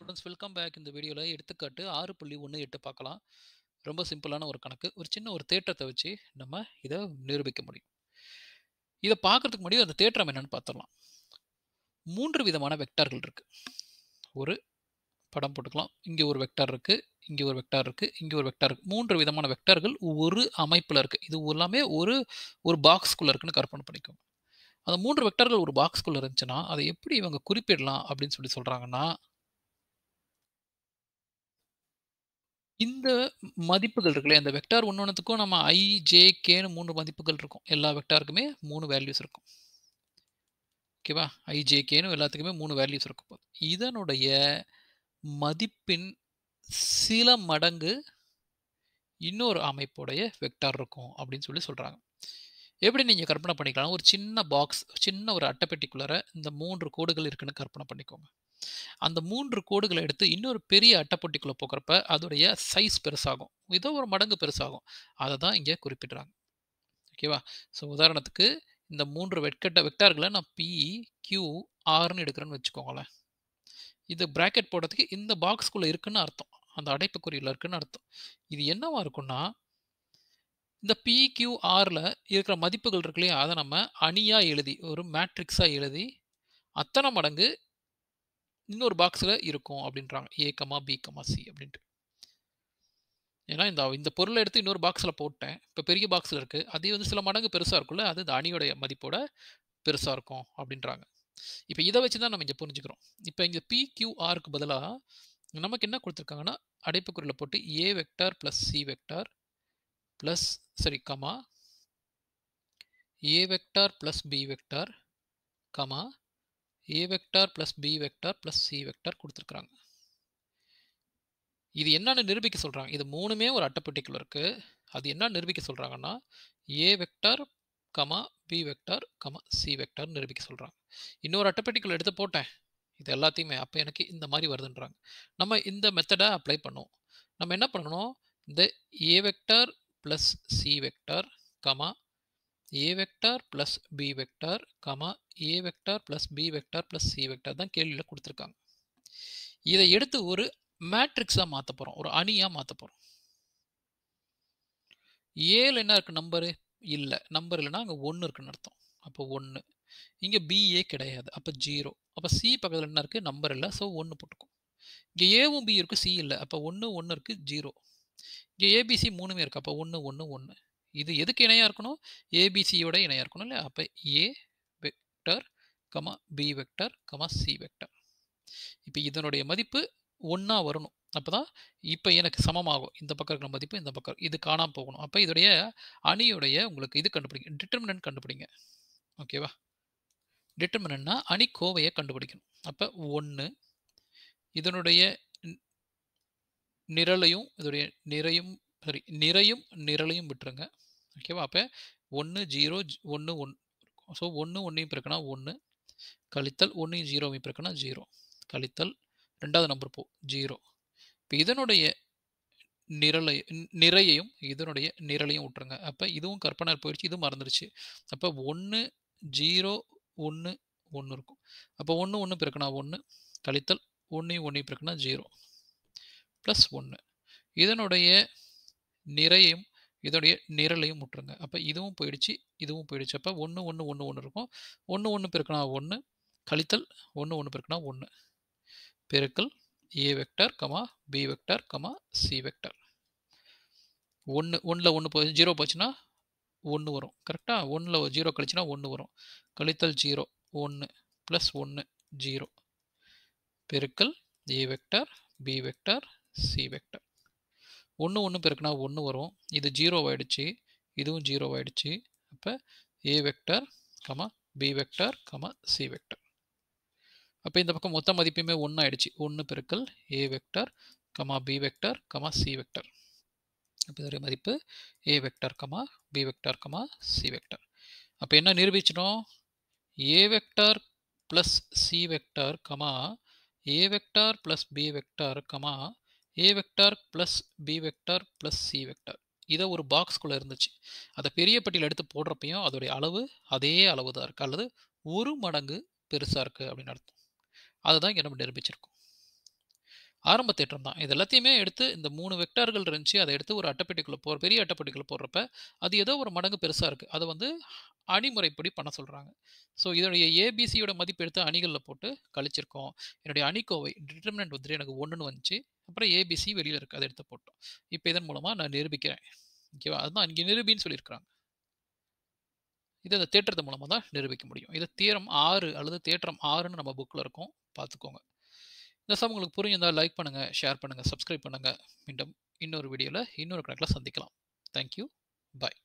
students welcome back இந்த வீடியோவில் எடுத்துக்காட்டு ஆறு புள்ளி ஒன்று எட்டு பார்க்கலாம் ரொம்ப சிம்பிளான ஒரு கணக்கு ஒரு சின்ன ஒரு தேற்றத்தை வச்சு நம்ம இதை நிரூபிக்க முடியும் இதை பார்க்குறதுக்கு முன்னாடி அந்த தேற்றம் என்னென்னு பார்த்துடலாம் மூன்று விதமான வெக்டார்கள் இருக்குது ஒரு படம் போட்டுக்கலாம் இங்கே ஒரு வெக்டார் இருக்குது இங்கே ஒரு வெக்டார் இருக்குது இங்கே ஒரு வெக்டார் இருக்குது மூன்று விதமான வெக்டார்கள் ஒரு அமைப்பில் இருக்குது இது எல்லாமே ஒரு ஒரு பாக்ஸ்குள்ளே இருக்குன்னு கற்பனை பண்ணிக்கோங்க அந்த மூன்று வெக்டார்கள் ஒரு பாக்ஸ்குள்ளே இருந்துச்சுன்னா அதை எப்படி இவங்க குறிப்பிடலாம் அப்படின்னு சொல்லி சொல்கிறாங்கன்னா இந்த மதிப்புகள் இருக்குல்ல இந்த வெக்டார் ஒன்று நம்ம ஐ ஜே கேன்னு மூணு மதிப்புகள் இருக்கும் எல்லா வெக்டாருக்குமே மூணு வேல்யூஸ் இருக்கும் ஓகேவா ஐ ஜே கேன்னு எல்லாத்துக்குமே மூணு வேல்யூஸ் இருக்கும் இதனுடைய மதிப்பின் சில மடங்கு இன்னொரு அமைப்புடைய வெக்டார் இருக்கும் அப்படின்னு சொல்லி சொல்கிறாங்க எப்படி நீங்கள் கற்பனை பண்ணிக்கலாம் ஒரு சின்ன பாக்ஸ் சின்ன ஒரு அட்டைப்பெட்டிக்குள்ளார இந்த மூன்று கோடுகள் இருக்குன்னு கற்பனை பண்ணிக்கோங்க அந்த மூன்று கோடுகளை எடுத்து இன்னொரு பெரிய அட்டைப்பொட்டிக்குள்ளே போக்குறப்ப அதோடைய சைஸ் பெருசாகும் இதோ ஒரு மடங்கு பெருசாகும் அதை தான் இங்கே குறிப்பிடுறாங்க ஓகேவா ஸோ உதாரணத்துக்கு இந்த மூன்று வெட்கட்ட வெக்டார்களை நான் பி கியூ ஆர்னு எடுக்கிறேன்னு வச்சுக்கோங்களேன் இது ப்ராக்கெட் போடுறதுக்கு இந்த பாக்ஸ்குள்ளே இருக்குன்னு அர்த்தம் அந்த அடைப்புக்குறியில் இருக்குன்னு அர்த்தம் இது என்னவா இருக்குன்னா இந்த பிக்யூஆரில் இருக்கிற மதிப்புகள் இருக்கு இல்லையா அதை நம்ம அணியாக எழுதி ஒரு மேட்ரிக்ஸாக எழுதி அத்தனை மடங்கு இன்னொரு பாக்ஸில் இருக்கும் அப்படின்றாங்க A comma B comma C அப்படின்ட்டு ஏன்னா இந்த இந்த பொருளை எடுத்து இன்னொரு பாக்ஸில் போட்டேன் இப்போ பெரிய பாக்ஸில் இருக்குது அதே வந்து சில மடங்கு பெருசாக இருக்கும்ல அது இந்த அணியோடைய மதிப்போட பெருசாக இருக்கும் அப்படின்றாங்க இப்போ இதை வச்சு தான் நம்ம இங்கே புரிஞ்சுக்கிறோம் இப்போ இங்கே பிக்யூஆருக்கு பதிலாக நமக்கு என்ன கொடுத்துருக்காங்கன்னா அடைப்புக்குறியில் போட்டு A vector plus C vector plus சரி comma A vector plus B vector comma A vector plus B vector plus C vector கொடுத்துருக்குறாங்க இது என்னென்னு நிரூபிக்க சொல்கிறாங்க இது மூணுமே ஒரு அட்டைப்பட்டிக்குள் இருக்குது அது என்ன நிரூபிக்க சொல்கிறாங்கன்னா A vector comma B vector comma C vector நிரூபிக்க சொல்கிறாங்க இன்னொரு அட்டைப்பட்டிக்குள் எடுத்து போட்டேன் இது எல்லாத்தையுமே அப்போ எனக்கு இந்த மாதிரி வருதுன்றாங்க நம்ம இந்த மெத்தடை அப்ளை பண்ணுவோம் நம்ம என்ன பண்ணணும் இந்த A vector plus C vector comma A vector plus B vector comma A vector plus B vector plus C vector தான் கேள்வியில் கொடுத்துருக்காங்க இதை எடுத்து ஒரு மேட்ரிக்ஸாக மாற்ற போகிறோம் ஒரு அணியாக மாற்ற போகிறோம் ஏல என்ன இருக்குது நம்பரு இல்லை நம்பர் இல்லைன்னா அங்கே ஒன்று இருக்குன்னு அர்த்தம் அப்போ ஒன்று இங்கே பிஏ கிடையாது அப்போ ஜீரோ அப்போ சி பக்கத்தில் என்ன இருக்குது நம்பர் இல்லை ஸோ ஒன்று போட்டுக்கும் இங்கே ஏவும் பி இருக்குது சி இல்லை அப்போ ஒன்று ஒன்று இருக்குது ஜீரோ இங்கே ஏபிசி மூணுமே இருக்குது அப்போ ஒன்று ஒன்று ஒன்று இது எதுக்கு இணையாக இருக்கணும் ஏபிசியோட இணையாக இருக்கணும் இல்லையா அப்போ A vector comma B vector comma C vector இப்போ இதனுடைய மதிப்பு ஒன்றா வரணும் அப்போ தான் இப்போ எனக்கு சமமாகும் இந்த பக்கம் இருக்கிற மதிப்பு இந்த பக்கம் இது காணாமல் போகணும் அப்போ இதோடைய அணியுடைய உங்களுக்கு இது கண்டுபிடிங்க டிட்டர்மினன்ட் கண்டுபிடிங்க ஓகேவா டிட்டர்மினன்ட்னா அணி கோவையை கண்டுபிடிக்கணும் அப்போ ஒன்று இதனுடைய நிரலையும் இதோடைய நிறையும் சரி நிறையும் நிரலையும் விட்டுருங்க ஓகேவா அப்போ ஒன்று ஜீரோ ஒன்று ஒன் ஸோ ஒன்று ஒன்றையும் பிறக்குனா ஒன்று கழித்தல் ஒன்றையும் ஜீரோவையும் பிறக்குனா ஜீரோ கழித்தல் ரெண்டாவது நம்பர் போ ஜீரோ இப்போ இதனுடைய நிரலை நிறையையும் இதனுடைய நிரலையும் விட்டுருங்க அப்போ இதுவும் கற்பனை போயிடுச்சு இதுவும் மறந்துடுச்சு அப்போ ஒன்று ஜீரோ ஒன்று ஒன்று இருக்கும் அப்போ ஒன்று ஒன்று பிறக்குனா ஒன்று கழித்தல் ஒன்றையும் ஒன்றையும் பிறக்குனா ஜீரோ ப்ளஸ் ஒன்று இதனுடைய நிறையும் இதோடைய நிரலையும் விட்டுருங்க அப்போ இதுவும் போயிடுச்சு இதுவும் போயிடுச்சு அப்போ ஒன்று ஒன்று ஒன்று ஒன்று இருக்கும் ஒன்று ஒன்று பெருக்கனா ஒன்று கழித்தல் ஒன்று ஒன்று பெருக்கனா ஒன்று பெருக்கல் A vector comma B vector comma C vector ஒன்று ஒன்றில் ஒன்று போச்சு ஜீரோ போச்சுன்னா ஒன்று வரும் கரெக்டாக ஒன்றில் ஜீரோ கழிச்சுன்னா ஒன்று வரும் கழித்தல் ஜீரோ ஒன்று ப்ளஸ் ஒன்று ஜீரோ பெருக்கல் A vector B vector C vector ஒன்று ஒன்று பெருக்குனா ஒன்று வரும் இது ஜீரோவாயிடுச்சு இதுவும் ஜீரோவாயிடுச்சு அப்போ A vector comma B vector comma C vector அப்போ இந்த பக்கம் மொத்த மதிப்புமே ஒன்று ஆயிடுச்சு ஒன்று பெருக்கல் A vector comma B vector comma C vector அப்போ இதோடைய மதிப்பு A vector comma B vector comma C vector அப்போ என்ன நிரூபிச்சிடும் A vector plus C vector comma A vector plus B vector comma A vector plus B vector plus C vector இதை ஒரு பாக்ஸ்குள்ளே இருந்துச்சு அதை பெரிய பட்டியல் எடுத்து போடுறப்பையும் அதோடைய அளவு அதே அளவு தான் இருக்குது அல்லது ஒரு மடங்கு பெருசாக இருக்குது அப்படின்னு அர்த்தம் அதுதான் இங்கே நம்ம நிரூபிச்சிருக்கோம் ஆரம்ப தேற்றம் தான் இது எல்லாத்தையுமே எடுத்து இந்த மூணு வெக்டார்கள் இருந்துச்சு அதை எடுத்து ஒரு அட்டைப்பெட்டிக்குள்ளே போகிற பெரிய அட்டைப்பெட்டிக்குள்ளே போடுறப்ப அது ஏதோ ஒரு மடங்கு பெருசாக இருக்குது அதை வந்து அணிமுறைப்படி பண்ண சொல்கிறாங்க ஸோ இதனுடைய ஏபிசியோட மதிப்பு எடுத்து அணிகளில் போட்டு கழிச்சிருக்கோம் என்னுடைய அணிக்கோவை டிட்டர்மினன்ட் வந்துட்டு எனக்கு ஒன்றுன்னு வந்துச்சு அப்புறம் ஏபிசி வெளியில் இருக்குது அதை எடுத்து போட்டோம் இப்போ இதன் மூலமாக நான் நிரூபிக்கிறேன் ஓகேவா அதுதான் இங்கே நிரூபின்னு சொல்லியிருக்கிறாங்க இதை அந்த தேற்றத்து மூலமாக தான் நிரூபிக்க முடியும் இதை தேரம் ஆறு அல்லது தேற்றம் ஆறுன்னு நம்ம புக்கில் இருக்கும் பார்த்துக்கோங்க இந்த சம் உங்களுக்கு புரிஞ்சிருந்தால் லைக் பண்ணுங்கள் ஷேர் பண்ணுங்கள் சப்ஸ்கிரைப் பண்ணுங்கள் மீண்டும் இன்னொரு வீடியோவில் இன்னொரு கணக்கில் சந்திக்கலாம் தேங்க்யூ பாய்